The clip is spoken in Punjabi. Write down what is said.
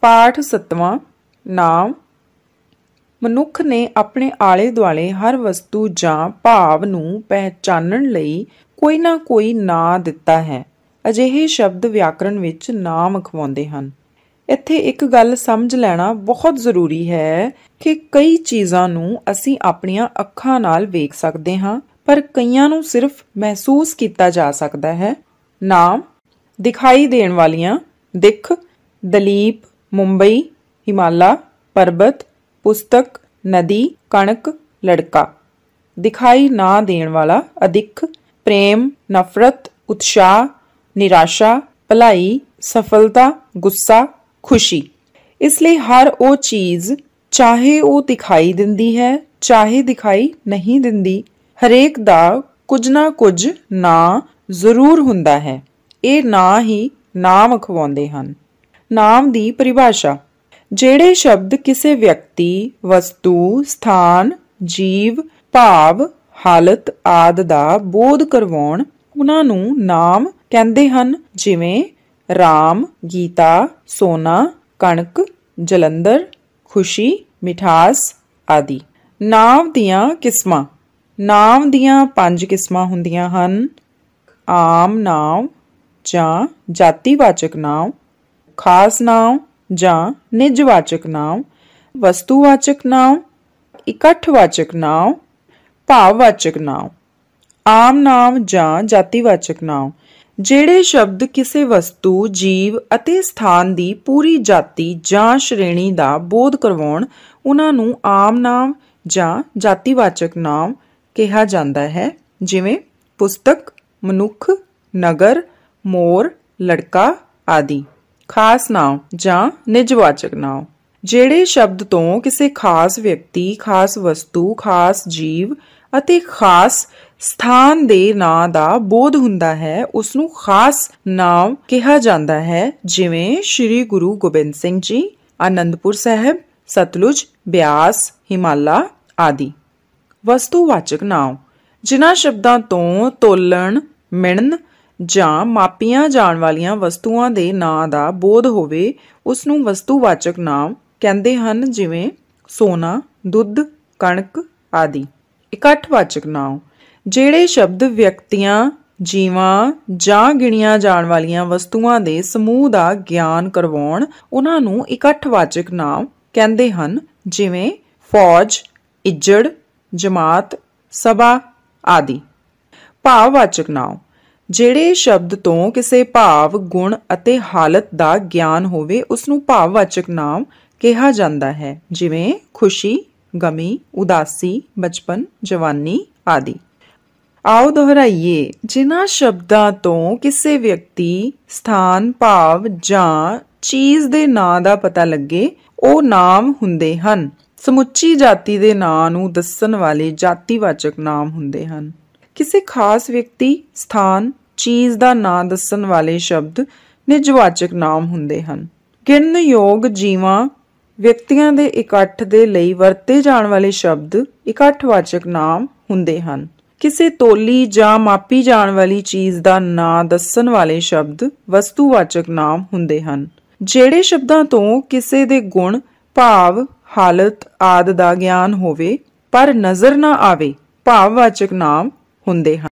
ਪਾਠ 7ਵਾਂ ਨਾਮ ਮਨੁੱਖ ਨੇ ਆਪਣੇ ਆਲੇ ਦੁਆਲੇ ਹਰ ਵਸਤੂ ਜਾਂ ਭਾਵ ਨੂੰ ਪਹਿਚਾਨਣ ਲਈ ਕੋਈ ਨਾ ਕੋਈ ਨਾਂ ਦਿੱਤਾ ਹੈ ਅਜਿਹੇ ਸ਼ਬਦ ਵਿਆਕਰਣ ਵਿੱਚ ਨਾਮ ਖਵਾਉਂਦੇ ਹਨ ਇੱਥੇ ਇੱਕ ਗੱਲ ਸਮਝ ਲੈਣਾ ਬਹੁਤ ਜ਼ਰੂਰੀ ਹੈ ਕਿ ਕਈ ਚੀਜ਼ਾਂ ਨੂੰ ਅਸੀਂ ਆਪਣੀਆਂ ਅੱਖਾਂ ਨਾਲ ਵੇਖ ਸਕਦੇ ਹਾਂ ਪਰ ਕਈਆਂ ਨੂੰ ਸਿਰਫ ਮਹਿਸੂਸ ਕੀਤਾ ਜਾ ਸਕਦਾ ਹੈ ਨਾਮ ਦਿਖਾਈ ਦੇਣ ਵਾਲੀਆਂ ਦਿੱਖ ਦਲੀਪ ਮੁੰਬਈ ਹਿਮਾਲਾ ਪਰਬਤ ਪੁਸਤਕ ਨਦੀ ਕਣਕ ਲੜਕਾ ਦਿਖਾਈ ਨਾ ਦੇਣ ਵਾਲਾ ਅਧਿਕ ਪ੍ਰੇਮ ਨਫ਼ਰਤ ਉਤਸ਼ਾਹ ਨਿਰਾਸ਼ਾ ਭਲਾਈ ਸਫਲਤਾ ਗੁੱਸਾ ਖੁਸ਼ੀ ਇਸ ਲਈ ਹਰ ਉਹ ਚੀਜ਼ ਚਾਹੇ ਉਹ ਦਿਖਾਈ ਦਿੰਦੀ ਹੈ ਚਾਹੇ ਦਿਖਾਈ ਨਹੀਂ ਦਿੰਦੀ ਹਰੇਕ ਦਾ ਕੁਝ ਨਾ ਕੁਝ ਨਾ ਜ਼ਰੂਰ ਹੁੰਦਾ ਹੈ ਇਹ ਨਾ ਹੀ ਨਾਮ ਖਵਾਉਂਦੇ ਹਨ ਨਾਮ ਦੀ ਪਰਿਭਾਸ਼ਾ ਜਿਹੜੇ ਸ਼ਬਦ ਕਿਸੇ ਵਿਅਕਤੀ, ਵਸਤੂ, ਸਥਾਨ, ਜੀਵ, ਭਾਵ, ਹਾਲਤ ਆਦ ਦਾ ਬੋਧ ਕਰਵਾਉਣ ਉਹਨਾਂ ਨੂੰ ਨਾਮ ਕਹਿੰਦੇ ਹਨ ਜਿਵੇਂ ਰਾਮ, ਗੀਤਾ, ਸੋਨਾ, ਕਣਕ, ਜਲੰਧਰ, ਖੁਸ਼ੀ, ਮਿਠਾਸ ਆਦਿ ਨਾਮ ਦੀਆਂ ਕਿਸਮਾਂ ਨਾਮ ਦੀਆਂ ਪੰਜ ਕਿਸਮਾਂ ਹੁੰਦੀਆਂ ਹਨ ਆਮ ਨਾਮ ਜਾਂ ਜਾਤੀਵਾਚਕ ਨਾਮ ਖਾਸ ਨਾਮ ਜਾਂ ਨਿਜਵਾਚਕ ਨਾਮ ਵਸਤੂਵਾਚਕ ਨਾਮ ਇਕੱਠਵਾਚਕ ਨਾਮ ਭਾਵਵਾਚਕ ਨਾਮ ਆਮ ਨਾਮ ਜਾਂ ਜਾਤੀਵਾਚਕ ਨਾਮ ਜਿਹੜੇ ਸ਼ਬਦ ਕਿਸੇ ਵਸਤੂ ਜੀਵ ਅਤੇ ਸਥਾਨ ਦੀ ਪੂਰੀ ਜਾਤੀ ਜਾਂ ਸ਼੍ਰੇਣੀ ਦਾ ਬੋਧ ਕਰਵਾਉਣ ਉਹਨਾਂ ਨੂੰ ਆਮ ਨਾਮ ਜਾਂ ਜਾਤੀਵਾਚਕ ਨਾਮ ਕਿਹਾ ਜਾਂਦਾ ਹੈ ਜਿਵੇਂ ਪੁਸਤਕ ਮਨੁੱਖ ਨਗਰ ਮੋਰ ਲੜਕਾ ਆਦਿ ਖਾਸ ਨਾਮ ਜਾਂ ਨਿਜਵਾਚਕ ਨਾਮ ਜਿਹੜੇ ਸ਼ਬਦ ਤੋਂ ਕਿਸੇ ਖਾਸ ਵਿਅਕਤੀ ਖਾਸ ਵਸਤੂ ਖਾਸ ਜੀਵ ਅਤੇ ਖਾਸ ਸਥਾਨ ਦੇ ਨਾਂ ਦਾ ਬੋਧ ਹੁੰਦਾ ਹੈ ਉਸ ਨੂੰ ਖਾਸ ਨਾਮ ਕਿਹਾ ਜਾਂਦਾ ਹੈ ਜਿਵੇਂ ਸ੍ਰੀ ਗੁਰੂ ਗੋਬਿੰਦ ਸਿੰਘ ਜੀ ਆਨੰਦਪੁਰ ਸਾਹਿਬ ਸਤਲੁਜ ਬਿਆਸ ਹਿਮਾਲਾ ਆਦਿ ਵਸਤੂਵਾਚਕ ਨਾਮ ਜਿਨ੍ਹਾਂ ਸ਼ਬਦਾਂ ਤੋਂ ਤੋਲਣ ਮਿਣਨ ਜਾਂ ਮਾਪੀਆਂ ਜਾਣ ਵਾਲੀਆਂ ਵਸਤੂਆਂ ਦੇ ਨਾਂ ਦਾ ਬੋਧ ਹੋਵੇ ਉਸ ਨੂੰ ਵਸਤੂਵਾਚਕ ਨਾਮ ਕਹਿੰਦੇ ਹਨ ਜਿਵੇਂ ਸੋਨਾ ਦੁੱਧ ਕਣਕ ਆਦਿ ਇਕੱਠਵਾਚਕ ਨਾਮ ਜਿਹੜੇ ਸ਼ਬਦ ਵਿਅਕਤੀਆਂ ਜੀਵਾਂ ਜਾਂ ਗਿਣੀਆਂ ਜਾਣ ਵਾਲੀਆਂ ਵਸਤੂਆਂ ਦੇ ਸਮੂਹ ਦਾ ਗਿਆਨ ਕਰਵਾਉਣ ਉਹਨਾਂ ਨੂੰ ਇਕੱਠਵਾਚਕ ਨਾਮ ਕਹਿੰਦੇ ਹਨ ਜਿਵੇਂ ਫੌਜ ਇੱਜੜ ਜਮਾਤ ਸਭਾ ਆਦਿ ਭਾਵਵਾਚਕ ਨਾਮ ਜਿਹੜੇ ਸ਼ਬਦ ਤੋਂ ਕਿਸੇ ਭਾਵ ਗੁਣ ਅਤੇ ਹਾਲਤ ਦਾ ਗਿਆਨ ਹੋਵੇ ਉਸ ਨੂੰ ਭਾਵਵਾਚਕ ਨਾਮ ਕਿਹਾ ਜਾਂਦਾ ਹੈ ਜਿਵੇਂ ਖੁਸ਼ੀ ਗਮੀ ਉਦਾਸੀ ਬਚਪਨ ਜਵਾਨੀ ਆਦਿ ਆਓ ਦੁਹਰਾਈਏ ਜਿਨ੍ਹਾਂ ਸ਼ਬਦਾਂ ਤੋਂ ਕਿਸੇ ਵਿਅਕਤੀ ਸਥਾਨ ਭਾਵ ਜਾਂ ਚੀਜ਼ ਦੇ ਨਾਂ ਦਾ ਪਤਾ ਲੱਗੇ ਉਹ ਨਾਮ ਹੁੰਦੇ ਹਨ ਸਮੁੱਚੀ ਜਾਤੀ ਦੇ ਨਾਂ ਨੂੰ ਦੱਸਣ ਵਾਲੇ ਜਾਤੀਵਾਚਕ ਨਾਮ ਹੁੰਦੇ ਹਨ ਕਿਸੇ ਖਾਸ ਵਿਅਕਤੀ ਸਥਾਨ ਚੀਜ਼ ਦਾ ਨਾਂ ਦੱਸਣ ਵਾਲੇ ਸ਼ਬਦ ਨਿਜਵਾਚਕ ਨਾਮ ਹੁੰਦੇ ਹਨ ਗਿਣਨਯੋਗ ਜੀਵਾਂ ਵਿਅਕਤੀਆਂ ਦੇ ਇਕੱਠ ਦੇ ਲਈ ਵਰਤੇ ਜਾਣ ਵਾਲੇ ਸ਼ਬਦ ਇਕੱਠਵਾਚਕ ਨਾਮ ਹੁੰਦੇ ਹਨ ਕਿਸੇ ਤੋਲੀ ਜਾਂ ਮਾਪੀ ਜਾਣ ਵਾਲੀ ਚੀਜ਼ ਦਾ ਨਾਂ ਦੱਸਣ ਵਾਲੇ ਸ਼ਬਦ ਵਸਤੂਵਾਚਕ ਨਾਮ ਹੁੰਦੇ ਹਨ ਜਿਹੜੇ ਸ਼ਬਦਾਂ ਤੋਂ ਕਿਸੇ ਦੇ ਗੁਣ ਭਾਵ ਹਾਲਤ ਆਦ ਦਾ ਗਿਆਨ ਹੋਵੇ ਪਰ ਨਜ਼ਰ ਨਾ ਆਵੇ ਭਾਵਵਾਚਕ ਨਾਮ ਹੁੰਦੇ ਹਨ